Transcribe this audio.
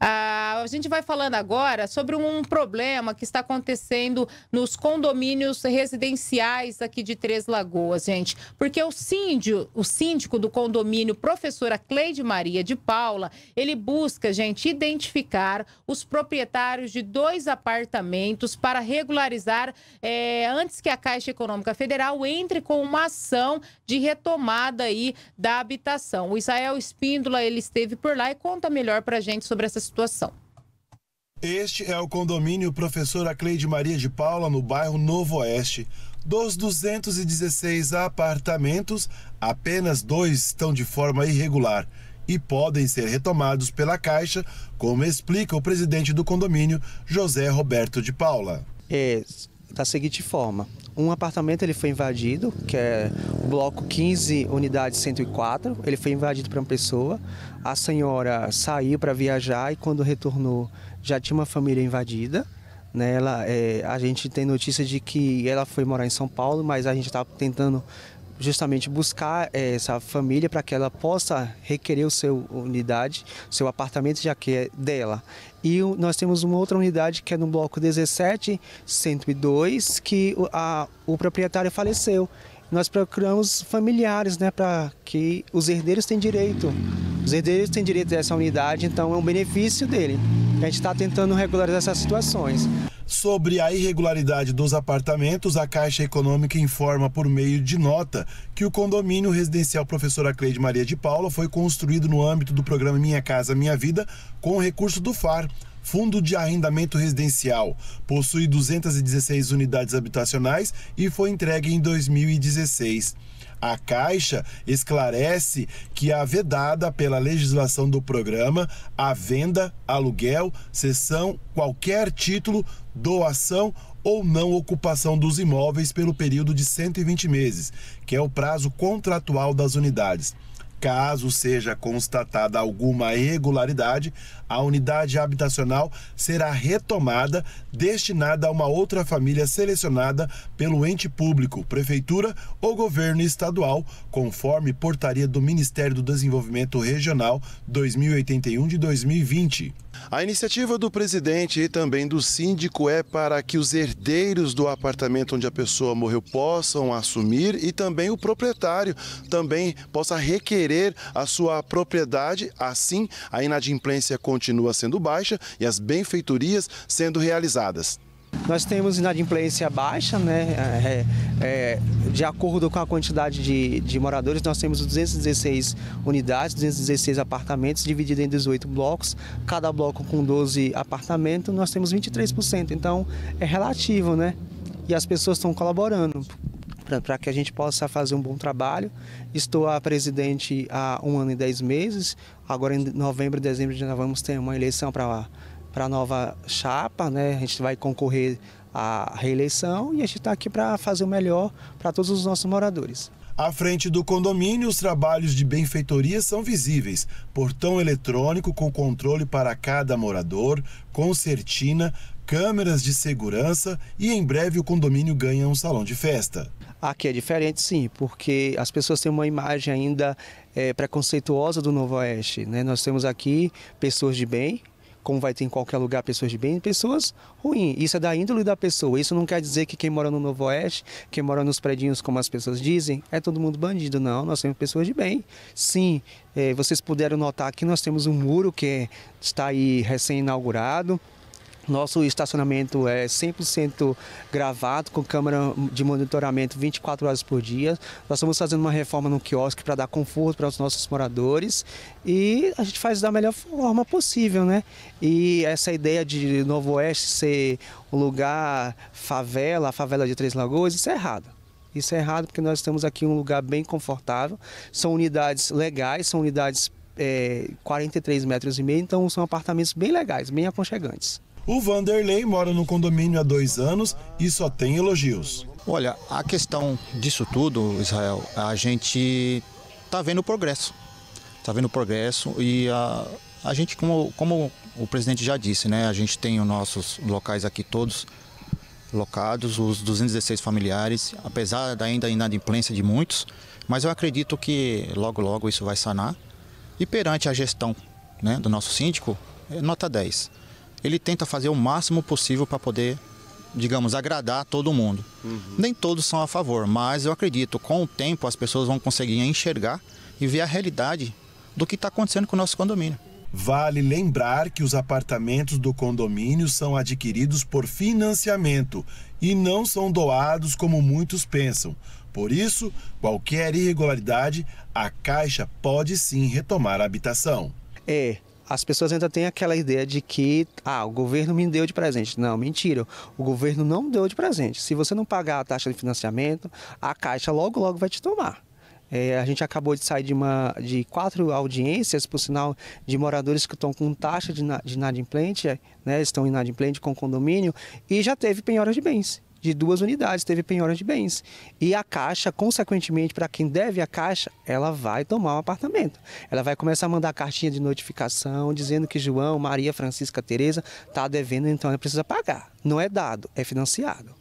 Uh, a gente vai falando agora sobre um problema que está acontecendo nos condomínios residenciais aqui de Três Lagoas, gente. Porque o síndio, o síndico do condomínio, professora Cleide Maria de Paula, ele busca, gente, identificar os proprietários de dois apartamentos para regularizar é, antes que a Caixa Econômica Federal entre com uma ação de retomada aí da habitação. O Israel Espíndola, ele esteve por lá e conta melhor para a gente sobre essa situação. Este é o condomínio Professora Cleide Maria de Paula, no bairro Novo Oeste. Dos 216 apartamentos, apenas dois estão de forma irregular e podem ser retomados pela Caixa, como explica o presidente do condomínio, José Roberto de Paula. É, da seguinte forma. Um apartamento ele foi invadido, que é o bloco 15, unidade 104. Ele foi invadido por uma pessoa. A senhora saiu para viajar e quando retornou já tinha uma família invadida. Né, ela, é, a gente tem notícia de que ela foi morar em São Paulo, mas a gente estava tentando justamente buscar eh, essa família para que ela possa requerer o seu unidade, seu apartamento já que é dela. E nós temos uma outra unidade que é no bloco 17102, que a, o proprietário faleceu. Nós procuramos familiares, né, para que os herdeiros tenham direito. Os herdeiros têm direito a essa unidade, então é um benefício dele. A gente está tentando regularizar essas situações. Sobre a irregularidade dos apartamentos, a Caixa Econômica informa por meio de nota que o condomínio residencial Professora Cleide Maria de Paula foi construído no âmbito do programa Minha Casa Minha Vida com recurso do FAR, Fundo de Arrendamento Residencial. Possui 216 unidades habitacionais e foi entregue em 2016. A Caixa esclarece que há é vedada pela legislação do programa a venda, aluguel, cessão, qualquer título, doação ou não ocupação dos imóveis pelo período de 120 meses, que é o prazo contratual das unidades. Caso seja constatada alguma irregularidade, a unidade habitacional será retomada, destinada a uma outra família selecionada pelo ente público, prefeitura ou governo estadual, conforme portaria do Ministério do Desenvolvimento Regional 2081 de 2020. A iniciativa do presidente e também do síndico é para que os herdeiros do apartamento onde a pessoa morreu possam assumir e também o proprietário também possa requerer a sua propriedade. Assim, a inadimplência continua sendo baixa e as benfeitorias sendo realizadas. Nós temos inadimplência baixa, né? É, é, é, de acordo com a quantidade de, de, moradores, nós temos 216 unidades, 216 apartamentos, dividido em 18 blocos, cada bloco com 12 apartamentos, nós temos 23%. Então é relativo, né? E as pessoas estão colaborando para que a gente possa fazer um bom trabalho. Estou a presidente há um ano e dez meses, agora em novembro e dezembro já vamos ter uma eleição para para a nova chapa, né? A gente vai concorrer à reeleição e a gente está aqui para fazer o melhor para todos os nossos moradores. À frente do condomínio, os trabalhos de benfeitoria são visíveis. Portão eletrônico com controle para cada morador, concertina, câmeras de segurança e em breve o condomínio ganha um salão de festa. Aqui é diferente, sim, porque as pessoas têm uma imagem ainda é, preconceituosa do Novo Oeste. Né? Nós temos aqui pessoas de bem, como vai ter em qualquer lugar pessoas de bem e pessoas ruins. Isso é da índole da pessoa. Isso não quer dizer que quem mora no Novo Oeste, quem mora nos predinhos, como as pessoas dizem, é todo mundo bandido. Não, nós temos pessoas de bem. Sim, eh, vocês puderam notar que nós temos um muro que está aí recém-inaugurado, nosso estacionamento é 100% gravado, com câmera de monitoramento 24 horas por dia. Nós estamos fazendo uma reforma no quiosque para dar conforto para os nossos moradores e a gente faz da melhor forma possível, né? E essa ideia de Novo Oeste ser um lugar favela, a favela de Três Lagoas, isso é errado. Isso é errado porque nós estamos aqui em um lugar bem confortável. São unidades legais, são unidades é, eh, 43 metros e meio, então são apartamentos bem legais, bem aconchegantes. O Vanderlei mora no condomínio há dois anos e só tem elogios. Olha, a questão disso tudo, Israel, a gente está vendo o progresso. Está vendo o progresso e a, a gente, como, como o presidente já disse, né, a gente tem os nossos locais aqui todos locados, os 216 familiares, apesar da ainda inadimplência de muitos, mas eu acredito que logo logo isso vai sanar. E perante a gestão né, do nosso síndico, é nota 10 ele tenta fazer o máximo possível para poder, digamos, agradar todo mundo. Uhum. Nem todos são a favor, mas eu acredito com o tempo as pessoas vão conseguir enxergar e ver a realidade do que está acontecendo com o nosso condomínio. Vale lembrar que os apartamentos do condomínio são adquiridos por financiamento e não são doados como muitos pensam. Por isso, qualquer irregularidade, a Caixa pode sim retomar a habitação. É, as pessoas ainda têm aquela ideia de que ah, o governo me deu de presente. Não, mentira. O governo não deu de presente. Se você não pagar a taxa de financiamento, a Caixa logo, logo vai te tomar. É, a gente acabou de sair de, uma, de quatro audiências, por sinal, de moradores que estão com taxa de, de inadimplente, né, estão inadimplente com condomínio, e já teve penhora de bens de duas unidades, teve penhora de bens. E a Caixa, consequentemente, para quem deve a Caixa, ela vai tomar o um apartamento. Ela vai começar a mandar cartinha de notificação dizendo que João, Maria, Francisca, Tereza está devendo, então ela precisa pagar. Não é dado, é financiado.